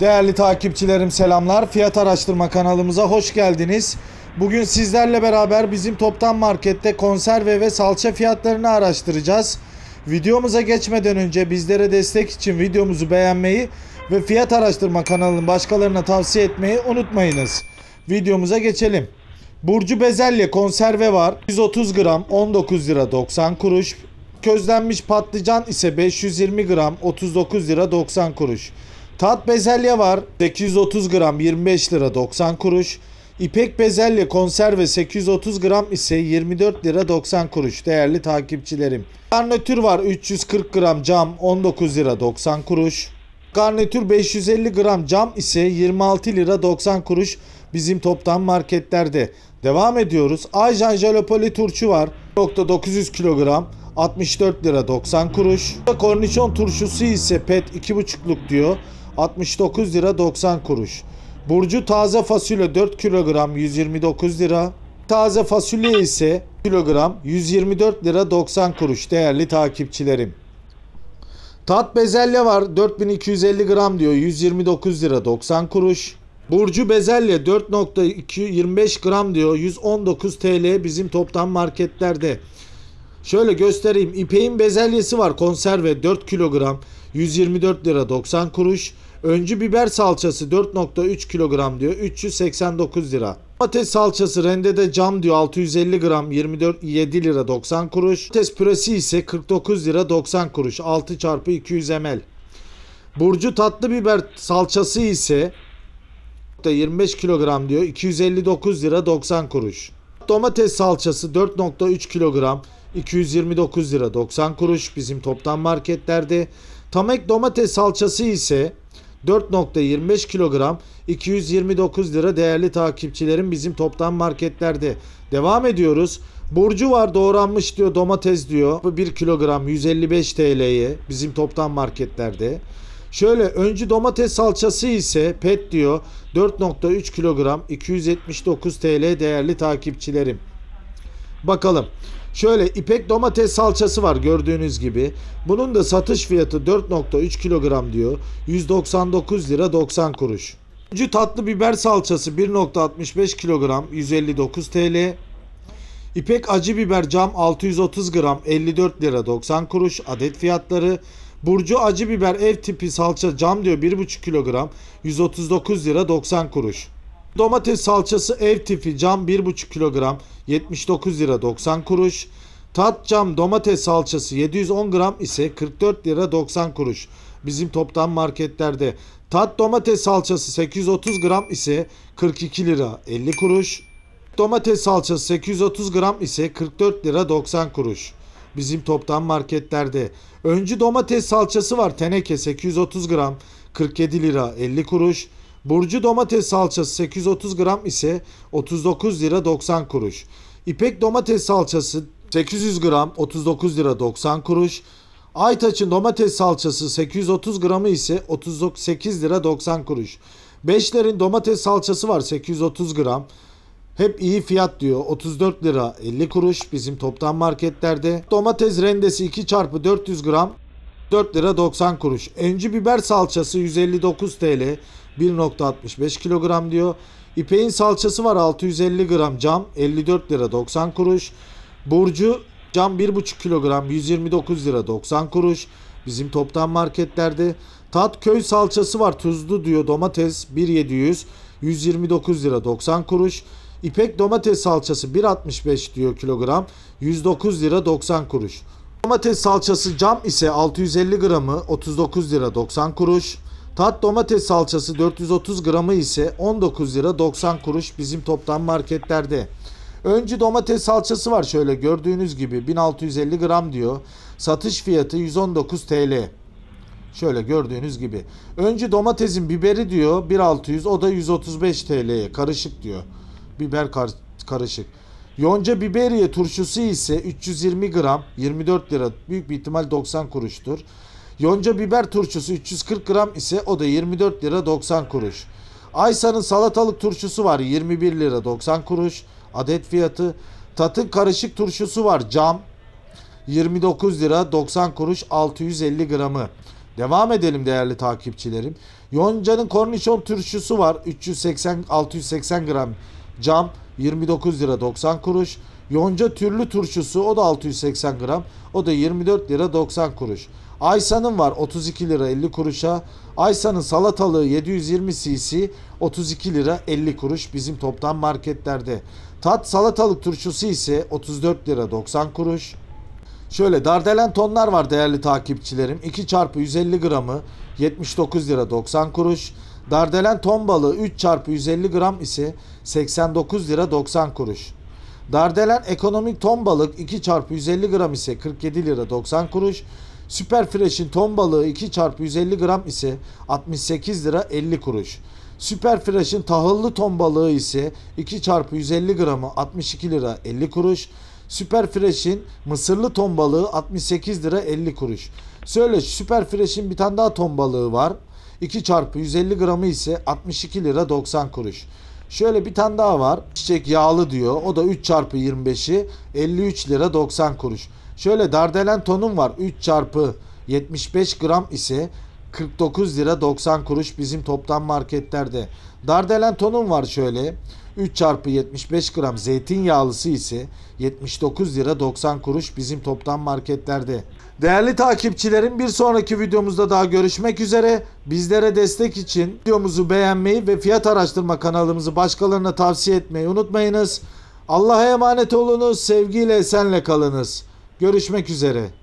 Değerli takipçilerim selamlar. Fiyat araştırma kanalımıza hoş geldiniz. Bugün sizlerle beraber bizim toptan markette konserve ve salça fiyatlarını araştıracağız. Videomuza geçmeden önce bizlere destek için videomuzu beğenmeyi ve fiyat araştırma kanalını başkalarına tavsiye etmeyi unutmayınız. Videomuza geçelim. Burcu bezelye konserve var. 130 gram 19 lira 90 kuruş. Közlenmiş patlıcan ise 520 gram 39 lira 90 kuruş. Tat bezelye var 830 gram 25 lira 90 kuruş. İpek bezelye konserve 830 gram ise 24 lira 90 kuruş değerli takipçilerim. Garnitür var 340 gram cam 19 lira 90 kuruş. Garnitür 550 gram cam ise 26 lira 90 kuruş bizim toptan marketlerde. Devam ediyoruz. Ayjan jalapoli turşu var. 900 kilogram 64 lira 90 kuruş. Kornişon turşusu ise pet 2,5'luk diyor. 69 lira 90 kuruş. Burcu taze fasulye 4 kilogram 129 lira. Taze fasulye ise kilogram 124 lira 90 kuruş değerli takipçilerim. Tat bezelye var 4250 gram diyor 129 lira 90 kuruş. Burcu bezelye 4.225 gram diyor 119 TL bizim toptan marketlerde. Şöyle göstereyim. İpeğin bezelyesi var. Konserve 4 kilogram. 124 lira 90 kuruş. Öncü biber salçası 4.3 kilogram diyor. 389 lira. Domates salçası rende de cam diyor 650 gram 24 7 lira 90 kuruş. Domates püresi ise 49 lira 90 kuruş 6 çarpı 200 ml. Burcu tatlı biber salçası ise 25 kilogram diyor 259 lira 90 kuruş. Domates salçası 4.3 kilogram 229 lira 90 kuruş bizim toptan marketlerde. Tamek domates salçası ise 4.25 kilogram 229 lira değerli takipçilerim bizim toptan marketlerde. Devam ediyoruz. Burcu var doğranmış diyor domates diyor. 1 kilogram 155 TL'ye bizim toptan marketlerde. Şöyle öncü domates salçası ise pet diyor 4.3 kilogram 279 TL değerli takipçilerim. Bakalım. Şöyle ipek domates salçası var gördüğünüz gibi. Bunun da satış fiyatı 4.3 kilogram diyor. 199 lira 90 kuruş. Üçüncü tatlı biber salçası 1.65 kilogram 159 TL. İpek acı biber cam 630 gram 54 lira 90 kuruş adet fiyatları. Burcu acı biber ev tipi salça cam diyor 1,5 kilogram 139 lira 90 kuruş. Domates salçası ev tipi cam 1,5 kilogram 79 lira 90 kuruş. Tat cam domates salçası 710 gram ise 44 lira 90 kuruş. Bizim toptan marketlerde. Tat domates salçası 830 gram ise 42 lira 50 kuruş. Domates salçası 830 gram ise 44 lira 90 kuruş bizim toptan marketlerde. Öncü domates salçası var teneke 830 gram 47 lira 50 kuruş. Burcu domates salçası 830 gram ise 39 lira 90 kuruş. İpek domates salçası 800 gram 39 lira 90 kuruş. Aytaç'ın domates salçası 830 gramı ise 38 lira 90 kuruş. Beşler'in domates salçası var 830 gram hep iyi fiyat diyor. 34 lira 50 kuruş bizim toptan marketlerde. Domates rendesi 2 çarpı 400 gram 4 lira 90 kuruş. Enci biber salçası 159 TL 1.65 kilogram diyor. İpeğin salçası var 650 gram cam 54 lira 90 kuruş. Burcu cam 1.5 kilogram 129 lira 90 kuruş. Bizim toptan marketlerde tat köy salçası var tuzlu diyor domates 1700 129 lira 90 kuruş. İpek domates salçası 1.65 diyor kilogram. 109 lira 90 kuruş. Domates salçası cam ise 650 gramı 39 lira 90 kuruş. Tat domates salçası 430 gramı ise 19 lira 90 kuruş bizim toptan marketlerde. Öncü domates salçası var şöyle gördüğünüz gibi 1650 gram diyor. Satış fiyatı 119 TL. Şöyle gördüğünüz gibi. Öncü domatesin biberi diyor 1600 o da 135 TL'ye karışık diyor biber kar karışık. Yonca biberiye turşusu ise 320 gram 24 lira büyük bir ihtimal 90 kuruştur. Yonca biber turşusu 340 gram ise o da 24 lira 90 kuruş. Aysa'nın salatalık turşusu var 21 lira 90 kuruş adet fiyatı. Tatın karışık turşusu var cam 29 lira 90 kuruş 650 gramı. Devam edelim değerli takipçilerim. Yonca'nın kornişon turşusu var 380 680 gram Cam 29 lira 90 kuruş. Yonca türlü turşusu o da 680 gram. O da 24 lira 90 kuruş. Aysa'nın var 32 lira 50 kuruşa. Aysa'nın salatalığı 720 cc 32 lira 50 kuruş bizim toptan marketlerde. Tat salatalık turşusu ise 34 lira 90 kuruş. Şöyle dardelen tonlar var değerli takipçilerim. 2 çarpı 150 gramı 79 lira 90 kuruş. Dardelen ton balığı 3 çarpı 150 gram ise 89 lira 90 kuruş. Dardelen ekonomik ton balık 2 çarpı 150 gram ise 47 lira 90 kuruş. Süper Fresh'in ton balığı 2 çarpı 150 gram ise 68 lira 50 kuruş. Süper Fresh'in tahıllı ton balığı ise 2 çarpı 150 gramı 62 lira 50 kuruş. Süper Fresh'in mısırlı ton balığı 68 lira 50 kuruş. Söyle Süper Fresh'in bir tane daha ton balığı var. 2 çarpı 150 gramı ise 62 lira 90 kuruş. Şöyle bir tane daha var. Çiçek yağlı diyor. O da 3 çarpı 25'i 53 lira 90 kuruş. Şöyle dardelen tonum var. 3 çarpı 75 gram ise 49 lira 90 kuruş bizim toptan marketlerde. Dardelen tonum var şöyle. 3 çarpı 75 gram zeytinyağlısı ise 79 lira 90 kuruş bizim toptan marketlerde. Değerli takipçilerim bir sonraki videomuzda daha görüşmek üzere. Bizlere destek için videomuzu beğenmeyi ve fiyat araştırma kanalımızı başkalarına tavsiye etmeyi unutmayınız. Allah'a emanet olunuz, sevgiyle esenle kalınız. Görüşmek üzere.